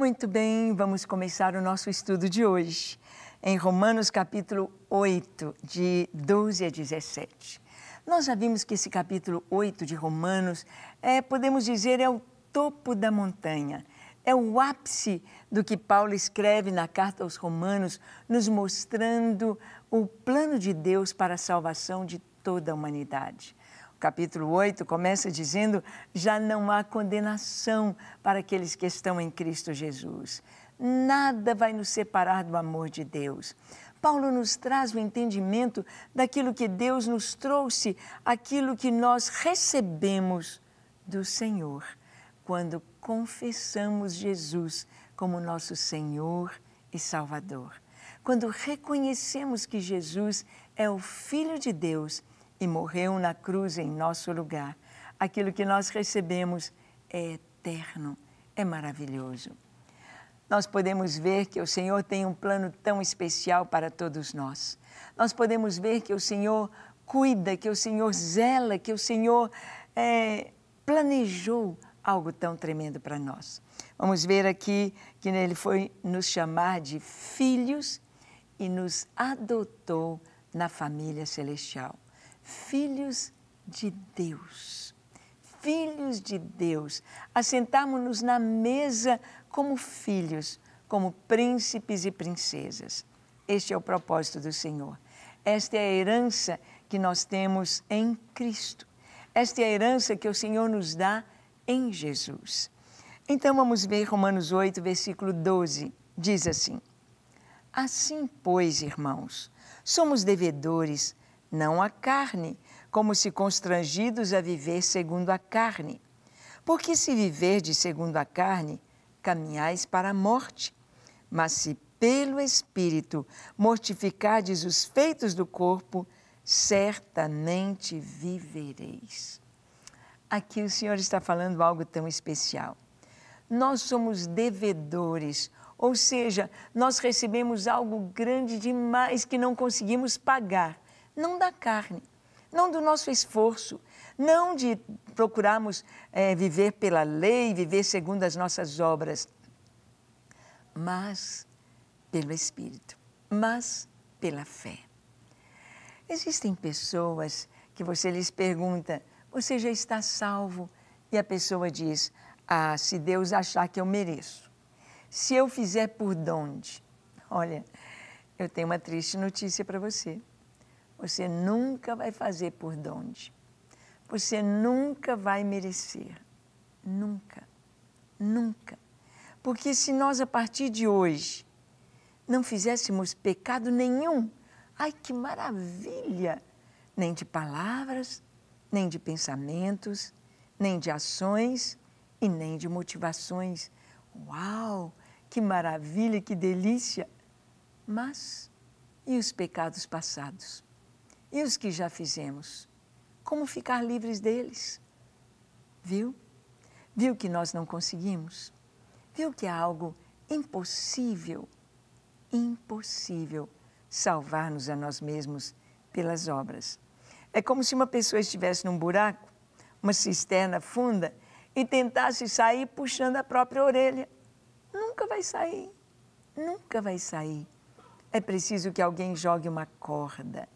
Muito bem, vamos começar o nosso estudo de hoje, em Romanos capítulo 8, de 12 a 17. Nós já vimos que esse capítulo 8 de Romanos, é, podemos dizer, é o topo da montanha, é o ápice do que Paulo escreve na carta aos Romanos, nos mostrando o plano de Deus para a salvação de toda a humanidade capítulo 8 começa dizendo: já não há condenação para aqueles que estão em Cristo Jesus. Nada vai nos separar do amor de Deus. Paulo nos traz o entendimento daquilo que Deus nos trouxe, aquilo que nós recebemos do Senhor, quando confessamos Jesus como nosso Senhor e Salvador. Quando reconhecemos que Jesus é o Filho de Deus e morreu na cruz em nosso lugar. Aquilo que nós recebemos é eterno, é maravilhoso. Nós podemos ver que o Senhor tem um plano tão especial para todos nós. Nós podemos ver que o Senhor cuida, que o Senhor zela, que o Senhor é, planejou algo tão tremendo para nós. Vamos ver aqui que ele foi nos chamar de filhos e nos adotou na família celestial filhos de Deus. Filhos de Deus, assentarmos-nos na mesa como filhos, como príncipes e princesas. Este é o propósito do Senhor. Esta é a herança que nós temos em Cristo. Esta é a herança que o Senhor nos dá em Jesus. Então vamos ver Romanos 8, versículo 12. Diz assim: Assim, pois, irmãos, somos devedores não a carne, como se constrangidos a viver segundo a carne. Porque se viverdes segundo a carne, caminhais para a morte. Mas se pelo Espírito mortificardes os feitos do corpo, certamente vivereis. Aqui o Senhor está falando algo tão especial. Nós somos devedores, ou seja, nós recebemos algo grande demais que não conseguimos pagar não da carne, não do nosso esforço, não de procurarmos é, viver pela lei, viver segundo as nossas obras, mas pelo Espírito, mas pela fé. Existem pessoas que você lhes pergunta, você já está salvo? E a pessoa diz, ah, se Deus achar que eu mereço, se eu fizer por donde. Olha, eu tenho uma triste notícia para você. Você nunca vai fazer por donde. Você nunca vai merecer. Nunca. Nunca. Porque se nós, a partir de hoje, não fizéssemos pecado nenhum, ai que maravilha! Nem de palavras, nem de pensamentos, nem de ações e nem de motivações. Uau! Que maravilha, que delícia! Mas e os pecados passados? E os que já fizemos? Como ficar livres deles? Viu? Viu que nós não conseguimos? Viu que há algo impossível, impossível salvar-nos a nós mesmos pelas obras. É como se uma pessoa estivesse num buraco, uma cisterna funda, e tentasse sair puxando a própria orelha. Nunca vai sair, nunca vai sair. É preciso que alguém jogue uma corda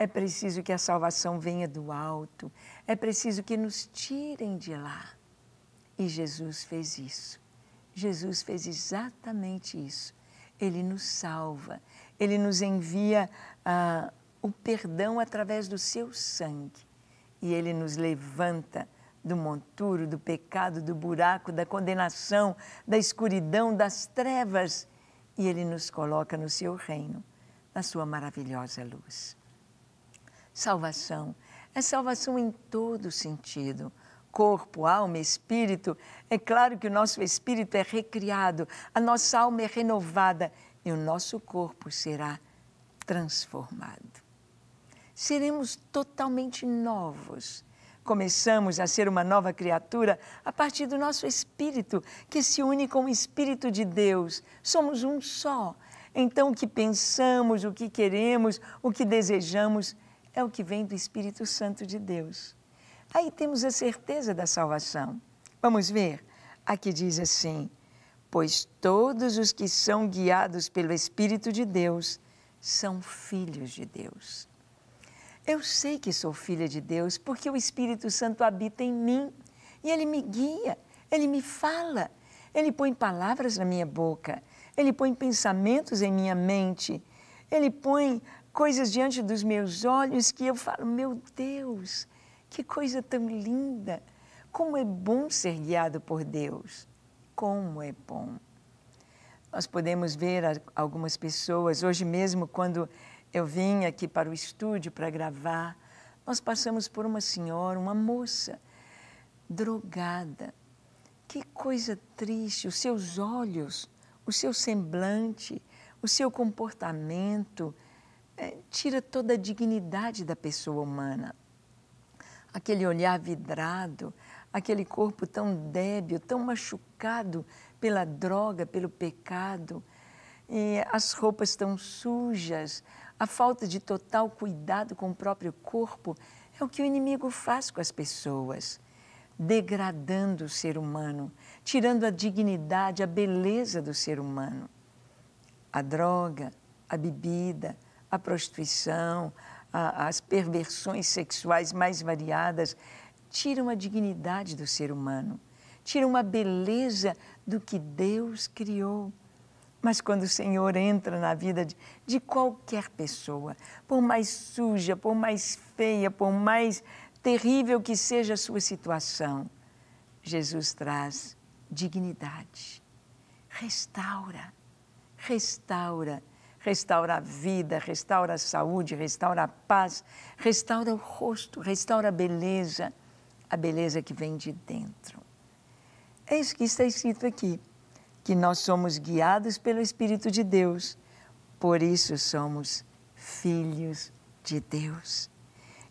é preciso que a salvação venha do alto. É preciso que nos tirem de lá. E Jesus fez isso. Jesus fez exatamente isso. Ele nos salva. Ele nos envia ah, o perdão através do seu sangue. E ele nos levanta do monturo, do pecado, do buraco, da condenação, da escuridão, das trevas. E ele nos coloca no seu reino, na sua maravilhosa luz. Salvação. É salvação em todo sentido. Corpo, alma, espírito. É claro que o nosso espírito é recriado, a nossa alma é renovada e o nosso corpo será transformado. Seremos totalmente novos. Começamos a ser uma nova criatura a partir do nosso espírito, que se une com o espírito de Deus. Somos um só. Então, o que pensamos, o que queremos, o que desejamos, é o que vem do Espírito Santo de Deus. Aí temos a certeza da salvação. Vamos ver? Aqui diz assim: Pois todos os que são guiados pelo Espírito de Deus são filhos de Deus. Eu sei que sou filha de Deus porque o Espírito Santo habita em mim e ele me guia, ele me fala, ele põe palavras na minha boca, ele põe pensamentos em minha mente, ele põe coisas diante dos meus olhos que eu falo, meu Deus, que coisa tão linda! Como é bom ser guiado por Deus! Como é bom! Nós podemos ver algumas pessoas, hoje mesmo, quando eu vim aqui para o estúdio para gravar, nós passamos por uma senhora, uma moça, drogada. Que coisa triste! Os seus olhos, o seu semblante, o seu comportamento, é, tira toda a dignidade da pessoa humana. Aquele olhar vidrado, aquele corpo tão débil, tão machucado pela droga, pelo pecado, e as roupas tão sujas, a falta de total cuidado com o próprio corpo é o que o inimigo faz com as pessoas, degradando o ser humano, tirando a dignidade, a beleza do ser humano. A droga, a bebida, a prostituição, a, às perversões sexuais mais variadas, tiram a dignidade do ser humano, tiram a beleza do que Deus criou. Mas quando o Senhor entra na vida de, de, qualquer pessoa, por mais suja, por mais feia, por mais terrível que seja a sua situação, Jesus traz dignidade, restaura, restaura restaura a vida, restaura a saúde, restaura a paz, restaura o rosto, restaura a beleza, a beleza que vem de dentro. É isso que está escrito aqui, que nós somos guiados pelo Espírito de Deus, por isso somos filhos de Deus.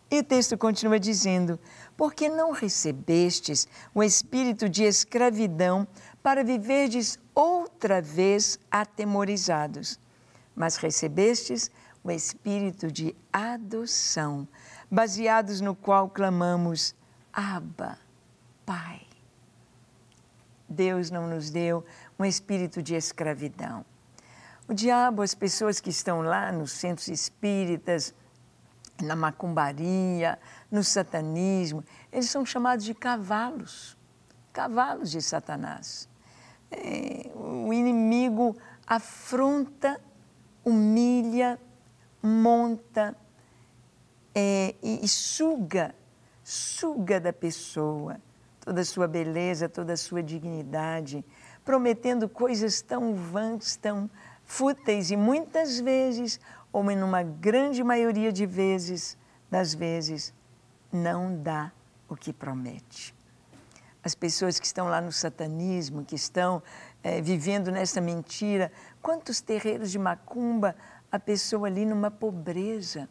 E o texto continua dizendo: Porque não recebestes o espírito de escravidão para viverdes outra vez atemorizados, mas recebestes o espírito de adoção, baseados no qual clamamos: Abba, Pai. Deus não nos deu um espírito de escravidão. O diabo, as pessoas que estão lá nos centros espíritas, na macumbaria, no satanismo, eles são chamados de cavalos cavalos de Satanás. É, o inimigo afronta humilha, monta é, e, e suga, suga da pessoa toda a sua beleza, toda a sua dignidade, prometendo coisas tão vãs, tão fúteis e muitas vezes, ou em uma grande maioria de vezes, das vezes, não dá o que promete. As pessoas que estão lá no satanismo, que estão é, vivendo nessa mentira. Quantos terreiros de macumba a pessoa ali numa pobreza,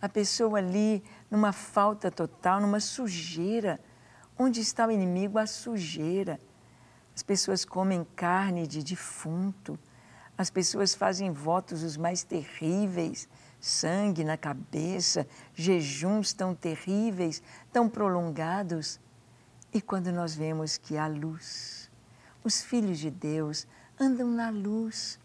a pessoa ali numa falta total, numa sujeira. Onde está o inimigo? A sujeira. As pessoas comem carne de defunto, as pessoas fazem votos os mais terríveis, sangue na cabeça, jejuns tão terríveis, tão prolongados. E quando nós vemos que há luz, os filhos de Deus andam na luz,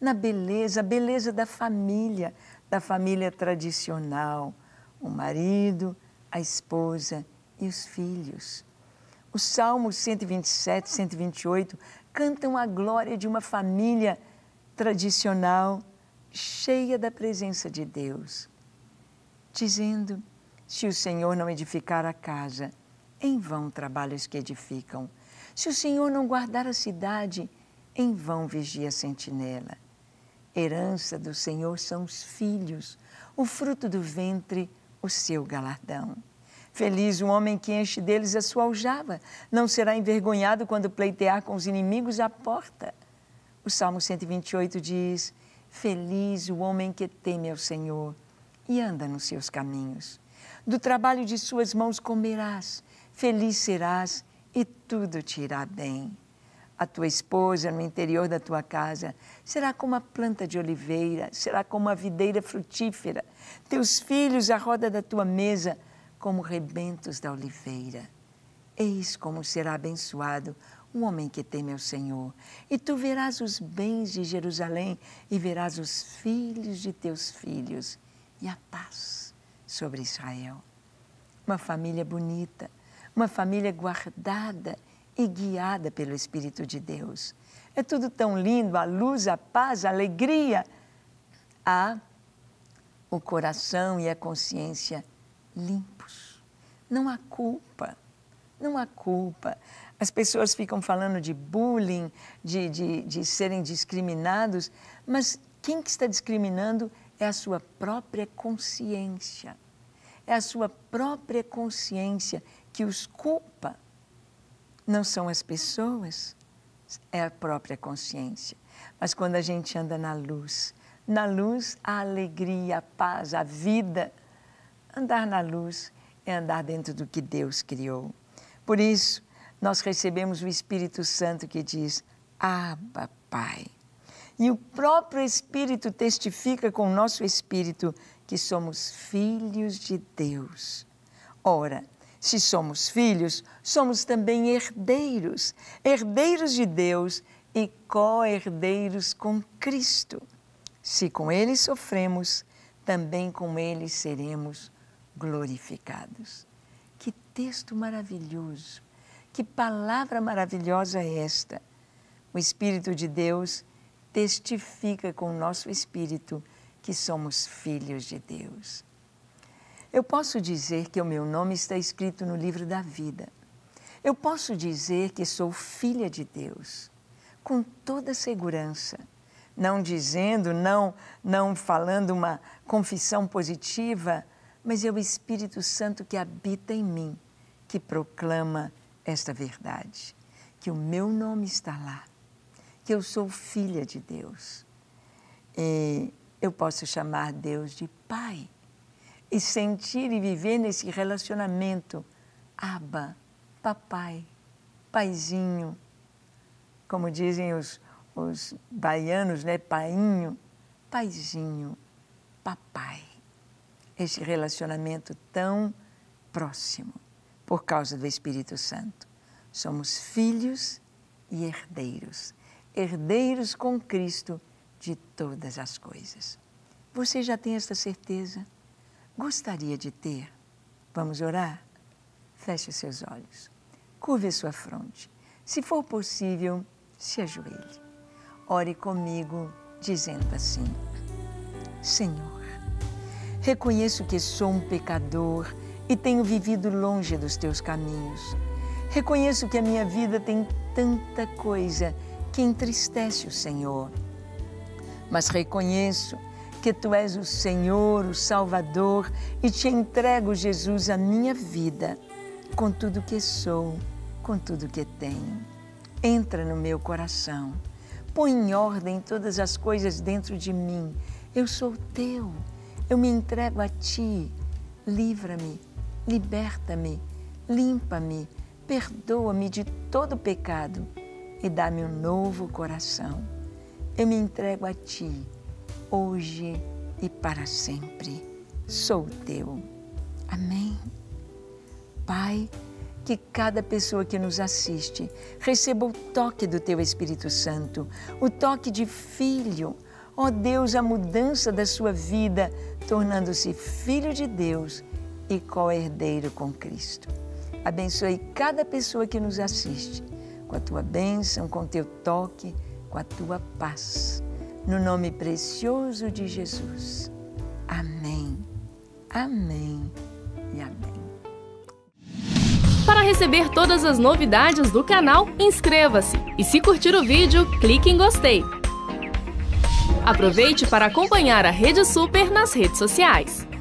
na beleza, a beleza da família, da família tradicional, o marido, a esposa e os filhos. Os Salmos 127, 128 cantam a glória de uma família tradicional, cheia da presença de Deus, dizendo: Se o Senhor não edificar a casa, em vão trabalhos os que edificam. Se o Senhor não guardar a cidade, em vão vigia a sentinela. Herança do Senhor são os filhos, o fruto do ventre, o seu galardão. Feliz o homem que enche deles a sua aljava, não será envergonhado quando pleitear com os inimigos à porta. O Salmo 128 diz: Feliz o homem que teme ao Senhor e anda nos seus caminhos. Do trabalho de suas mãos comerás, feliz serás e tudo te irá bem. A tua esposa no interior da tua casa será como a planta de oliveira, será como a videira frutífera. Teus filhos à roda da tua mesa, como rebentos da oliveira. Eis como será abençoado um homem que teme ao Senhor. E tu verás os bens de Jerusalém e verás os filhos de teus filhos e a paz sobre Israel. Uma família bonita uma família guardada e guiada pelo Espírito de Deus. É tudo tão lindo, a luz, a paz, a alegria. Há o coração e a consciência limpos. Não há culpa, não há culpa. As pessoas ficam falando de bullying, de, de, de serem discriminados, mas quem que está discriminando é a sua própria consciência. É a sua própria consciência que os culpa não são as pessoas, é a própria consciência. Mas quando a gente anda na luz, na luz a alegria, a paz, a vida, andar na luz é andar dentro do que Deus criou. Por isso, nós recebemos o Espírito Santo que diz: Abba, Pai. E o próprio Espírito testifica com o nosso Espírito que somos filhos de Deus. Ora, se somos filhos, somos também herdeiros, herdeiros de Deus e co-herdeiros com Cristo. Se com Ele sofremos, também com Ele seremos glorificados. Que texto maravilhoso! Que palavra maravilhosa é esta! O Espírito de Deus testifica com o nosso espírito que somos filhos de Deus. Eu posso dizer que o meu nome está escrito no livro da vida. Eu posso dizer que sou filha de Deus, com toda segurança, não dizendo, não, não falando uma confissão positiva, mas é o Espírito Santo que habita em mim que proclama esta verdade, que o meu nome está lá, que eu sou filha de Deus. E eu posso chamar Deus de Pai e sentir e viver nesse relacionamento. Aba, papai, paizinho, como dizem os, os baianos, né? Painho, paizinho, papai. Este relacionamento tão próximo por causa do Espírito Santo. Somos filhos e herdeiros, herdeiros com Cristo de todas as coisas. Você já tem esta certeza? gostaria de ter? Vamos orar? Feche seus olhos. Curve sua fronte. Se for possível, se ajoelhe. Ore comigo, dizendo assim: Senhor, reconheço que sou um pecador e tenho vivido longe dos teus caminhos. Reconheço que a minha vida tem tanta coisa que entristece o Senhor. Mas reconheço que tu és o Senhor, o Salvador, e te entrego, Jesus, a minha vida, com tudo que sou, com tudo que tenho. Entra no meu coração, põe em ordem todas as coisas dentro de mim. Eu sou teu, eu me entrego a ti. Livra-me, liberta-me, limpa-me, perdoa-me de todo pecado e dá-me um novo coração. Eu me entrego a ti hoje e para sempre. Sou teu. Amém. Pai, que cada pessoa que nos assiste receba o toque do teu Espírito Santo, o toque de filho. Ó oh Deus, a mudança da sua vida, tornando-se filho de Deus e co-herdeiro com Cristo. Abençoe cada pessoa que nos assiste com a tua bênção, com o teu toque, com a tua paz. No nome precioso de Jesus. Amém, amém e amém. Para receber todas as novidades do canal, inscreva-se e se curtir o vídeo, clique em gostei. Aproveite para acompanhar a Rede Super nas redes sociais.